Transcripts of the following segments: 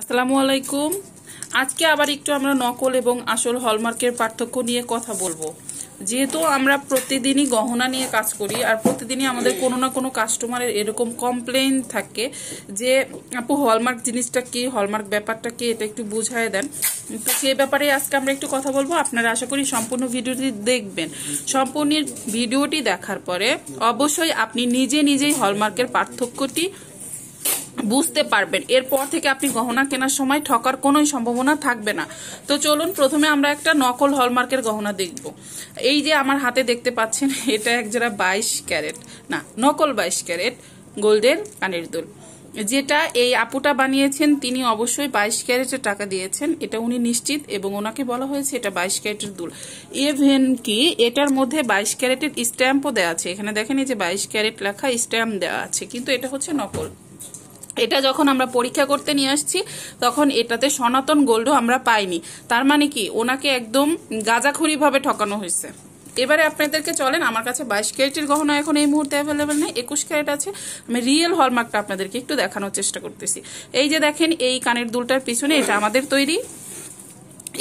আসসালামু আলাইকুম আজকে আবার একটু আমরা নকল এবং আসল হলমার্কের পার্থক্য নিয়ে কথা বলবো যেহেতু আমরা প্রতিদিনই গহনা নিয়ে কাজ করি আর প্রতিদিনই আমাদের কোনো না কোনো কাস্টমারের এরকম কমপ্লেন থাকে যে আপু হলমার্ক জিনিসটা কি হলমার্ক ব্যাপারটা কি এটা একটু বুঝায় দেন তো সে ব্যাপারে আজকে আমরা একটু কথা বলবো আপনারা আশা করি সম্পূর্ণ ভিডিওটি দেখবেন সম্পূর্ণ ভিডিওটি দেখার পরে অবশ্যই আপনি নিজে নিজেই হলমার্কের পার্থক্যটি বুঝতে পারবেন এরপর থেকে আপনি গহনা কেনার সময় ঠকার কোনো সম্ভাবনা থাকবে না তো চলুন প্রথমে আমরা একটা নকল হলমার্কের গহনা দেখব এই যে আমার হাতে দেখতে পাচ্ছেন এটা এক জোড়া বাইশ ক্যারেট না নকল বাইশ ক্যারেট গোল্ডের কানের দুল যেটা এই আপুটা বানিয়েছেন তিনি অবশ্যই বাইশ ক্যারেটের টাকা দিয়েছেন এটা উনি নিশ্চিত এবং ওনাকে বলা হয়েছে এটা বাইশ ক্যারেটের দুল ইভেন কি এটার মধ্যে বাইশ ক্যারেটের স্ট্যাম্পও দেওয়া আছে এখানে দেখেন এই যে বাইশ ক্যারেট লেখা স্ট্যাম্প দেওয়া আছে কিন্তু এটা হচ্ছে নকল এটা যখন আমরা পরীক্ষা করতে নিয়ে আসছি তখন এটাতে সনাতন গোল্ডও আমরা পাইনি তার মানে কি ওনাকে একদম ভাবে ঠকানো হয়েছে এবারে আপনাদেরকে চলেন আমার কাছে বাইশ ক্যারেটের গহনা এখন এই মুহূর্তে অ্যাভেলেবেল নেই একুশ ক্যারেট আছে আমি রিয়েল হলমার্কটা আপনাদেরকে একটু দেখানোর চেষ্টা করতেছি এই যে দেখেন এই কানের দুলটার পিছনে এটা আমাদের তৈরি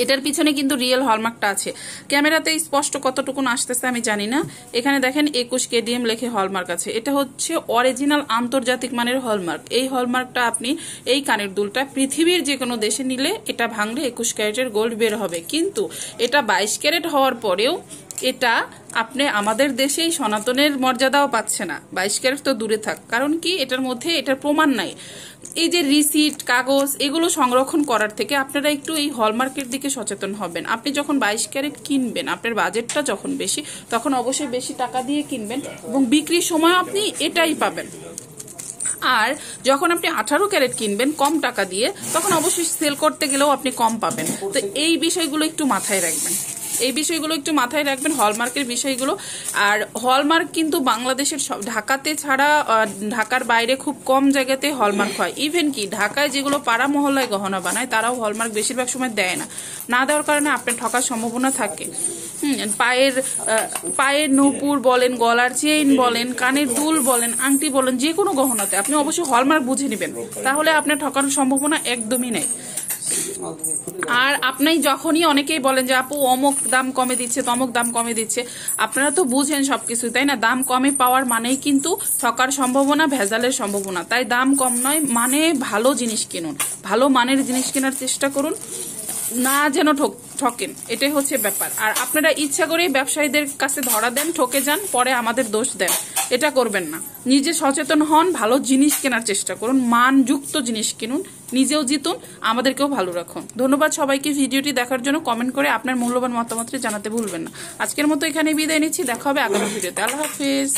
এটার পিছনে কিন্তু রিয়েল হলমার্কটা আছে ক্যামেরাতে স্পষ্ট কতটুকুন আসতেছে আমি জানি না এখানে দেখেন একুশ কেডিএম লেখে হলমার্ক আছে এটা হচ্ছে অরিজিনাল আন্তর্জাতিক মানের হলমার্ক এই হলমার্কটা আপনি এই কানের দুলটা পৃথিবীর যে কোনো দেশে নিলে এটা ভাঙলে একুশ ক্যারেটের গোল্ড বের হবে কিন্তু এটা বাইশ ক্যারেট হওয়ার পরেও এটা আপনি আমাদের দেশেই সনাতনের মর্যাদাও পাচ্ছে না বাইশ ক্যারেট তো দূরে থাক কারণ কি এটার মধ্যে এটার প্রমাণ নাই এই যে রিসিট কাগজ এগুলো সংরক্ষণ করার থেকে আপনারা একটু এই হলমার্কের দিকে সচেতন হবেন আপনি যখন বাইশ ক্যারেট কিনবেন আপনার বাজেটটা যখন বেশি তখন অবশ্যই বেশি টাকা দিয়ে কিনবেন এবং বিক্রির সময় আপনি এটাই পাবেন আর যখন আপনি আঠারো ক্যারেট কিনবেন কম টাকা দিয়ে তখন অবশ্যই সেল করতে গেলেও আপনি কম পাবেন তো এই বিষয়গুলো একটু মাথায় রাখবেন এই বিষয়গুলো একটু মাথায় রাখবেন হলমার্কের বিষয়গুলো আর হলমার্ক কিন্তু বাংলাদেশের সব ঢাকাতে ছাড়া ঢাকার বাইরে খুব কম জায়গাতে হলমার্ক হয় ইভেন কি ঢাকায় যেগুলো পাড়া মহল্লায় গহনা বানায় তারাও হলমার্ক বেশিরভাগ সময় দেয় না না দেওয়ার কারণে আপনার ঠকার সম্ভাবনা থাকে পায়ের পায়ের নূপুর বলেন গলার চেইন বলেন কানের দুল বলেন আংটি বলেন যে কোনো গহনাতে আপনি অবশ্যই হলমার্ক বুঝে নেবেন তাহলে আপনার ঠকার সম্ভাবনা একদমই নেই আর আপনি যখনই অনেকেই বলেন যে আপু অমুক দাম কমে দিচ্ছে তমক দাম কমে দিচ্ছে আপনারা তো বুঝেন সবকিছু তাই না দাম কমে পাওয়ার মানেই কিন্তু ঠকার সম্ভাবনা ভেজালের সম্ভাবনা তাই দাম কম নয় মানে ভালো জিনিস কিনুন ভালো মানের জিনিস কেনার চেষ্টা করুন না যেন ঠকেন এটাই হচ্ছে ব্যাপার আর আপনারা ইচ্ছা করেই ব্যবসায়ীদের কাছে ধরা দেন ঠকে যান পরে আমাদের দোষ দেন এটা করবেন না নিজে সচেতন হন ভালো জিনিস কেনার চেষ্টা করুন মানযুক্ত জিনিস কিনুন নিজেও জিতুন আমাদেরকেও ভালো রাখুন ধন্যবাদ সবাইকে ভিডিওটি দেখার জন্য কমেন্ট করে আপনার মূল্যবান মতামত জানাতে ভুলবেন না আজকের মতো এখানে বিদায় নিচ্ছি দেখা হবে আগামী ভিডিওতে আল্লাহ হাফিজ